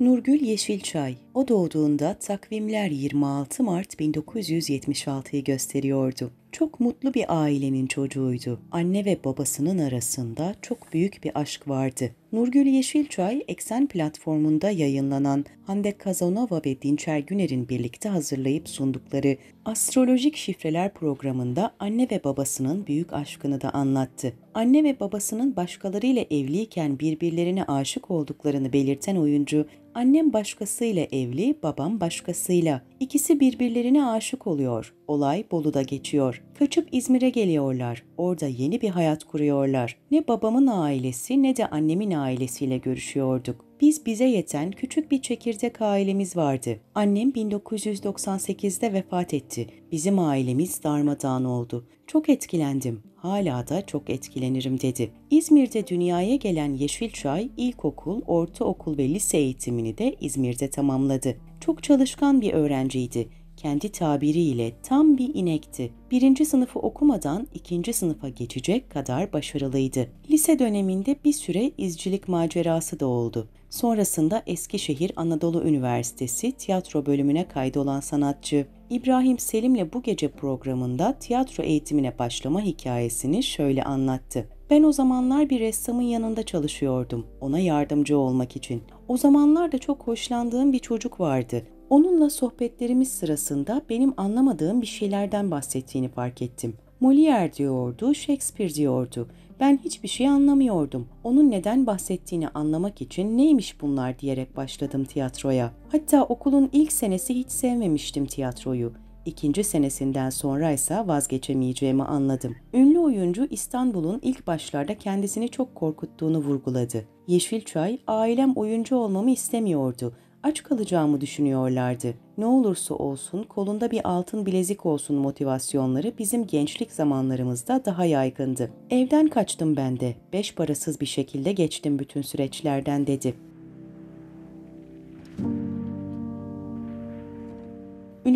Nurgül Yeşilçay o doğduğunda takvimler 26 Mart 1976'yı gösteriyordu. Çok mutlu bir ailenin çocuğuydu. Anne ve babasının arasında çok büyük bir aşk vardı. Nurgül Yeşilçay, Eksen platformunda yayınlanan Hande Kazanova ve Dinçer Güner'in birlikte hazırlayıp sundukları Astrolojik Şifreler programında anne ve babasının büyük aşkını da anlattı. Anne ve babasının başkalarıyla evliyken birbirlerine aşık olduklarını belirten oyuncu, annem başkasıyla evli evli, babam başkasıyla. İkisi birbirlerine aşık oluyor. Olay Bolu'da geçiyor. Kaçıp İzmir'e geliyorlar. Orada yeni bir hayat kuruyorlar. Ne babamın ailesi ne de annemin ailesiyle görüşüyorduk biz bize yeten küçük bir çekirdek ailemiz vardı. Annem 1998'de vefat etti. Bizim ailemiz darmadağın oldu. Çok etkilendim. Hala da çok etkilenirim dedi. İzmir'de dünyaya gelen Yeşilçay ilkokul, ortaokul ve lise eğitimini de İzmir'de tamamladı. Çok çalışkan bir öğrenciydi kendi tabiriyle tam bir inekti. Birinci sınıfı okumadan ikinci sınıfa geçecek kadar başarılıydı. Lise döneminde bir süre izcilik macerası da oldu. Sonrasında Eskişehir Anadolu Üniversitesi tiyatro bölümüne kaydolan sanatçı İbrahim Selim'le bu gece programında tiyatro eğitimine başlama hikayesini şöyle anlattı. Ben o zamanlar bir ressamın yanında çalışıyordum ona yardımcı olmak için. O zamanlarda çok hoşlandığım bir çocuk vardı. Onunla sohbetlerimiz sırasında benim anlamadığım bir şeylerden bahsettiğini fark ettim. Molière diyordu, Shakespeare diyordu. Ben hiçbir şey anlamıyordum. Onun neden bahsettiğini anlamak için neymiş bunlar diyerek başladım tiyatroya. Hatta okulun ilk senesi hiç sevmemiştim tiyatroyu. İkinci senesinden sonra ise vazgeçemeyeceğimi anladım. Ünlü oyuncu İstanbul'un ilk başlarda kendisini çok korkuttuğunu vurguladı. Yeşilçay, ailem oyuncu olmamı istemiyordu aç kalacağımı düşünüyorlardı. Ne olursa olsun kolunda bir altın bilezik olsun motivasyonları bizim gençlik zamanlarımızda daha yaygındı. Evden kaçtım ben de. Beş parasız bir şekilde geçtim bütün süreçlerden dedi.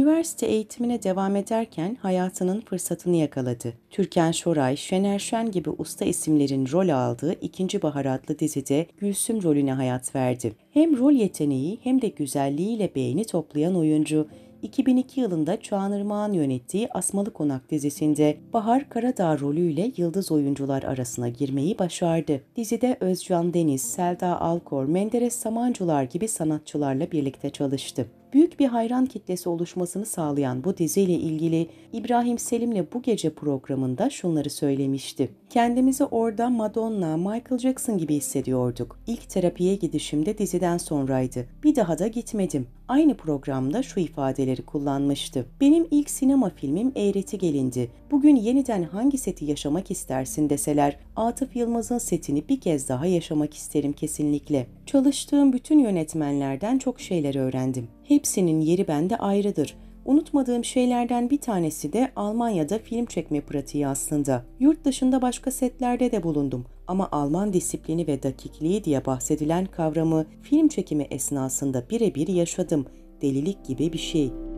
Üniversite eğitimine devam ederken hayatının fırsatını yakaladı. Türkan Şoray, Şener Şen gibi usta isimlerin rol aldığı ikinci baharatlı dizide Gülsüm rolüne hayat verdi. Hem rol yeteneği hem de güzelliğiyle beğeni toplayan oyuncu, 2002 yılında Çağan Irmağan yönettiği Asmalı Konak dizisinde Bahar Karadağ rolüyle yıldız oyuncular arasına girmeyi başardı. Dizide Özcan Deniz, Selda Alkor, Menderes Samancılar gibi sanatçılarla birlikte çalıştı büyük bir hayran kitlesi oluşmasını sağlayan bu diziyle ilgili İbrahim Selim'le bu gece programında şunları söylemişti. Kendimizi orada Madonna, Michael Jackson gibi hissediyorduk. İlk terapiye gidişimde diziden sonraydı. Bir daha da gitmedim. Aynı programda şu ifadeleri kullanmıştı. Benim ilk sinema filmim Eğreti Gelindi. Bugün yeniden hangi seti yaşamak istersin deseler, Atıf Yılmaz'ın setini bir kez daha yaşamak isterim kesinlikle. Çalıştığım bütün yönetmenlerden çok şeyler öğrendim. Hepsinin yeri bende ayrıdır. Unutmadığım şeylerden bir tanesi de Almanya'da film çekme pratiği aslında. Yurt dışında başka setlerde de bulundum ama Alman disiplini ve dakikliği diye bahsedilen kavramı film çekimi esnasında birebir yaşadım. Delilik gibi bir şey.''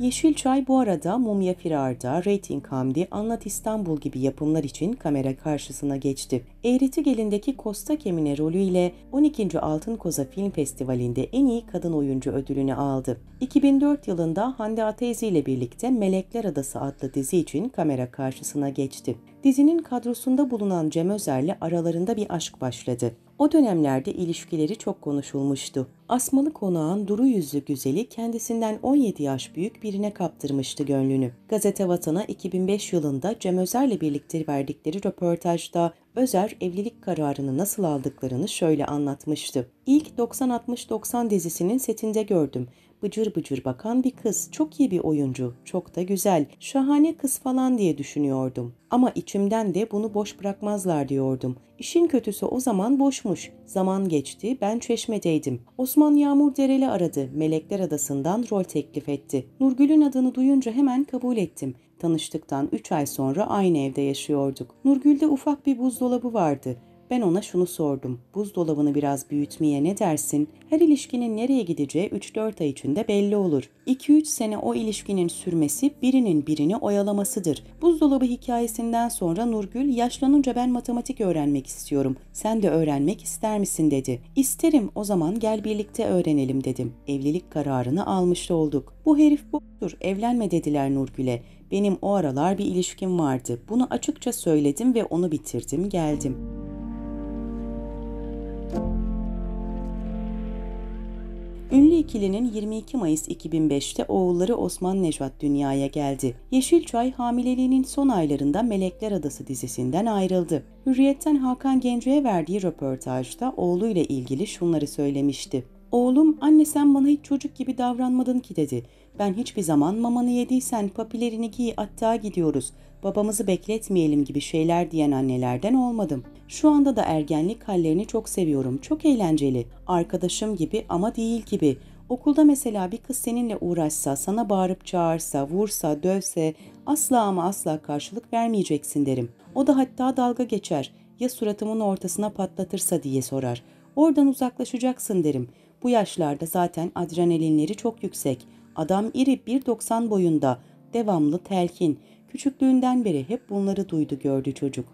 Yeşilçay bu arada Mumya Firar'da, Rating Hamdi, Anlat İstanbul gibi yapımlar için kamera karşısına geçti. Eğreti Gelin'deki Kosta Kemine rolüyle 12. Altın Koza Film Festivali'nde en iyi kadın oyuncu ödülünü aldı. 2004 yılında Hande Ateyzi ile birlikte Melekler Adası adlı dizi için kamera karşısına geçti. Dizinin kadrosunda bulunan Cem Özer'le aralarında bir aşk başladı. O dönemlerde ilişkileri çok konuşulmuştu. Asmalı konağın duru yüzlü güzeli kendisinden 17 yaş büyük birine kaptırmıştı gönlünü. Gazete Vatan'a 2005 yılında Cem Özer'le birlikte verdikleri röportajda Özer evlilik kararını nasıl aldıklarını şöyle anlatmıştı. İlk 90-60-90 dizisinin setinde gördüm bıcır bıcır bakan bir kız. Çok iyi bir oyuncu, çok da güzel, şahane kız falan diye düşünüyordum. Ama içimden de bunu boş bırakmazlar diyordum. İşin kötüsü o zaman boşmuş. Zaman geçti, ben çeşmedeydim. Osman Yağmur Dereli aradı, Melekler Adası'ndan rol teklif etti. Nurgül'ün adını duyunca hemen kabul ettim. Tanıştıktan 3 ay sonra aynı evde yaşıyorduk. Nurgül'de ufak bir buzdolabı vardı. Ben ona şunu sordum. Buzdolabını biraz büyütmeye ne dersin? Her ilişkinin nereye gideceği 3-4 ay içinde belli olur. 2-3 sene o ilişkinin sürmesi birinin birini oyalamasıdır. Buzdolabı hikayesinden sonra Nurgül yaşlanınca ben matematik öğrenmek istiyorum. Sen de öğrenmek ister misin dedi. İsterim o zaman gel birlikte öğrenelim dedim. Evlilik kararını almış olduk. Bu herif budur evlenme dediler Nurgül'e. Benim o aralar bir ilişkim vardı. Bunu açıkça söyledim ve onu bitirdim geldim.'' Ünlü ikilinin 22 Mayıs 2005'te oğulları Osman Nejat dünyaya geldi. Yeşilçay hamileliğinin son aylarında Melekler Adası dizisinden ayrıldı. Hürriyet'ten Hakan Gence'ye verdiği röportajda oğluyla ilgili şunları söylemişti. Oğlum anne sen bana hiç çocuk gibi davranmadın ki dedi. Ben hiçbir zaman mamanı yediysen papilerini giy hatta gidiyoruz. Babamızı bekletmeyelim gibi şeyler diyen annelerden olmadım. Şu anda da ergenlik hallerini çok seviyorum. Çok eğlenceli. Arkadaşım gibi ama değil gibi. Okulda mesela bir kız seninle uğraşsa, sana bağırıp çağırsa, vursa, dövse asla ama asla karşılık vermeyeceksin derim. O da hatta dalga geçer. Ya suratımın ortasına patlatırsa diye sorar. Oradan uzaklaşacaksın derim. Bu yaşlarda zaten adrenalinleri çok yüksek. Adam iri 1.90 boyunda, devamlı telkin. Küçüklüğünden beri hep bunları duydu gördü çocuk.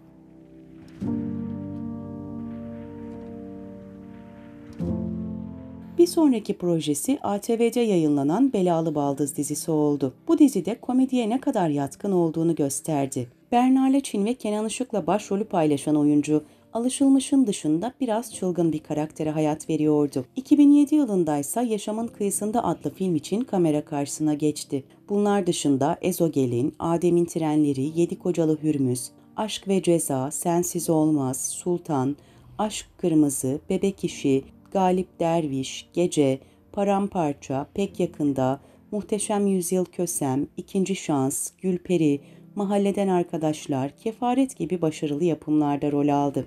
Bir sonraki projesi ATV'de yayınlanan Belalı Baldız dizisi oldu. Bu dizide komediye ne kadar yatkın olduğunu gösterdi. Bernale Leçin ve Kenan Işık'la başrolü paylaşan oyuncu alışılmışın dışında biraz çılgın bir karaktere hayat veriyordu. 2007 yılında ise Yaşamın Kıyısında adlı film için kamera karşısına geçti. Bunlar dışında Ezogel'in, Adem'in Trenleri, Yedi Kocalı Hürmüz, Aşk ve Ceza, Sensiz Olmaz, Sultan, Aşk Kırmızı, Bebek İşi, Galip Derviş, Gece, Paramparça, Pek Yakında, Muhteşem Yüzyıl Kösem, İkinci Şans, Gülperi, Mahalleden Arkadaşlar, Kefaret gibi başarılı yapımlarda rol aldı.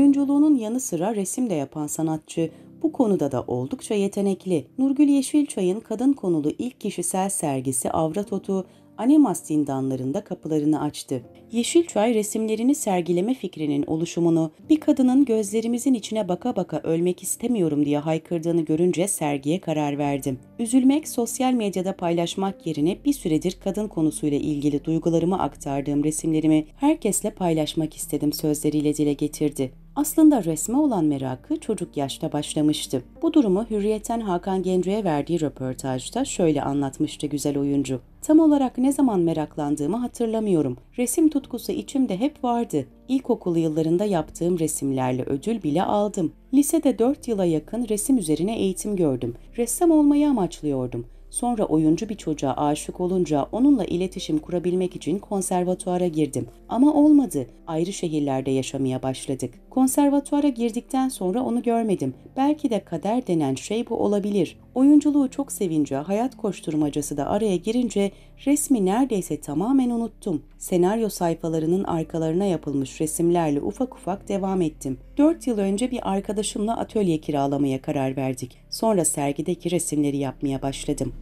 Oyunculuğunun yanı sıra resim de yapan sanatçı bu konuda da oldukça yetenekli. Nurgül Yeşilçay'ın kadın konulu ilk kişisel sergisi Avratotu Otu, zindanlarında kapılarını açtı. Yeşilçay resimlerini sergileme fikrinin oluşumunu bir kadının gözlerimizin içine baka baka ölmek istemiyorum diye haykırdığını görünce sergiye karar verdim. Üzülmek, sosyal medyada paylaşmak yerine bir süredir kadın konusuyla ilgili duygularımı aktardığım resimlerimi herkesle paylaşmak istedim sözleriyle dile getirdi. Aslında resme olan merakı çocuk yaşta başlamıştı. Bu durumu Hürriyet'ten Hakan Gence'ye verdiği röportajda şöyle anlatmıştı güzel oyuncu. Tam olarak ne zaman meraklandığımı hatırlamıyorum. Resim tutkusu içimde hep vardı. İlkokul yıllarında yaptığım resimlerle ödül bile aldım. Lisede 4 yıla yakın resim üzerine eğitim gördüm. Ressam olmayı amaçlıyordum. Sonra oyuncu bir çocuğa aşık olunca onunla iletişim kurabilmek için konservatuara girdim. Ama olmadı. Ayrı şehirlerde yaşamaya başladık. Konservatuara girdikten sonra onu görmedim. Belki de kader denen şey bu olabilir. Oyunculuğu çok sevince hayat koşturmacası da araya girince resmi neredeyse tamamen unuttum. Senaryo sayfalarının arkalarına yapılmış resimlerle ufak ufak devam ettim. 4 yıl önce bir arkadaşımla atölye kiralamaya karar verdik. Sonra sergideki resimleri yapmaya başladım.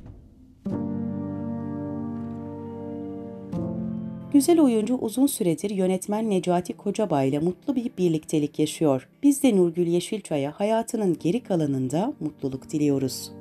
Güzel oyuncu uzun süredir yönetmen Necati Kocabay ile mutlu bir birliktelik yaşıyor. Biz de Nurgül Yeşilçay'a hayatının geri kalanında mutluluk diliyoruz.